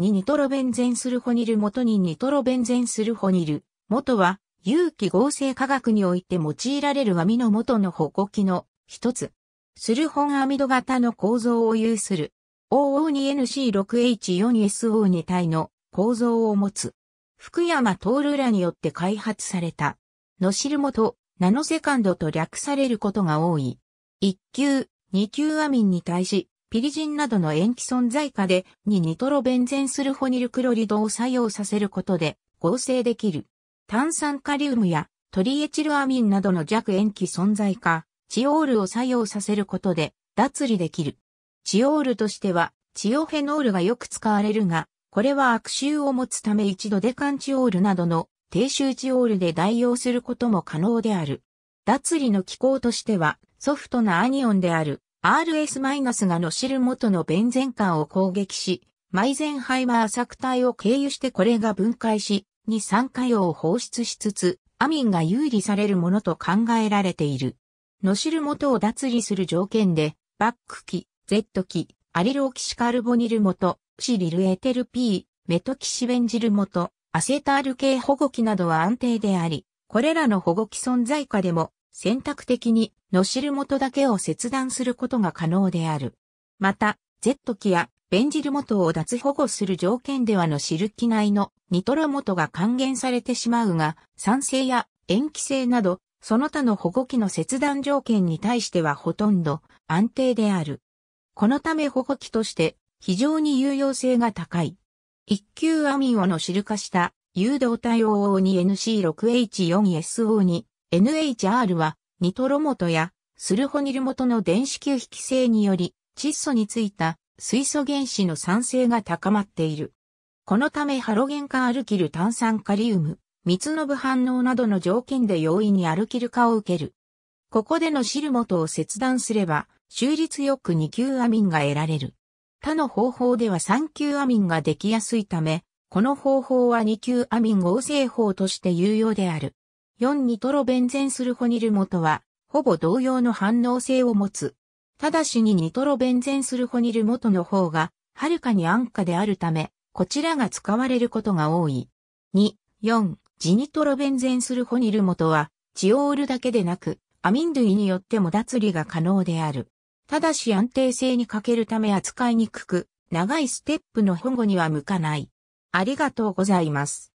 にニトロベンゼンスルホニル元にニトロベンゼンスルホニル元は有機合成化学において用いられる網の元の保護器の一つ。スルホンアミド型の構造を有する OO2NC6H4SO2 体の構造を持つ。福山トーーらによって開発された。ノシル元、ナノセカンドと略されることが多い。1級、2級アミンに対し、ピリジンなどの塩基存在下でにニトロベンゼンスルホニルクロリドを作用させることで合成できる。炭酸カリウムやトリエチルアミンなどの弱塩基存在下、チオールを作用させることで脱離できる。チオールとしては、チオフェノールがよく使われるが、これは悪臭を持つため一度デカンチオールなどの低臭チオールで代用することも可能である。脱離の機構としては、ソフトなアニオンである RS- がノシル元のベンゼン管を攻撃し、マイゼンハイマー作体を経由してこれが分解し、二酸化用を放出しつつ、アミンが有利されるものと考えられている。ノシル元を脱離する条件で、バックッ Z 機、アリローキシカルボニル元、シリルエテル P、メトキシベンジル元、アセタール系保護器などは安定であり、これらの保護器存在下でも選択的にのしる元だけを切断することが可能である。また、Z 機やベンジル元を脱保護する条件ではのシル機内のニトロ元が還元されてしまうが、酸性や塩基性など、その他の保護機の切断条件に対してはほとんど安定である。このため保護機として非常に有用性が高い。一級アミンをのシル化した誘導体応 o 2 n c 6 h 4 s o 2 NHR は、ニトロ元やスルホニル元の電子吸引性により、窒素についた水素原子の酸性が高まっている。このためハロゲン化アルキル炭酸カリウム、ツの部反応などの条件で容易にアルキル化を受ける。ここでのシル元を切断すれば、収率よく2級アミンが得られる。他の方法では3級アミンができやすいため、この方法は2級アミン合成法として有用である。4ニトロベンゼンスルホニルモとは、ほぼ同様の反応性を持つ。ただし2ニトロベンゼンスルホニルモとの方が、はるかに安価であるため、こちらが使われることが多い。2、4、ジニトロベンゼンスルホニルモとは、チオールだけでなく、アミン類によっても脱離が可能である。ただし安定性に欠けるため扱いにくく、長いステップの保護には向かない。ありがとうございます。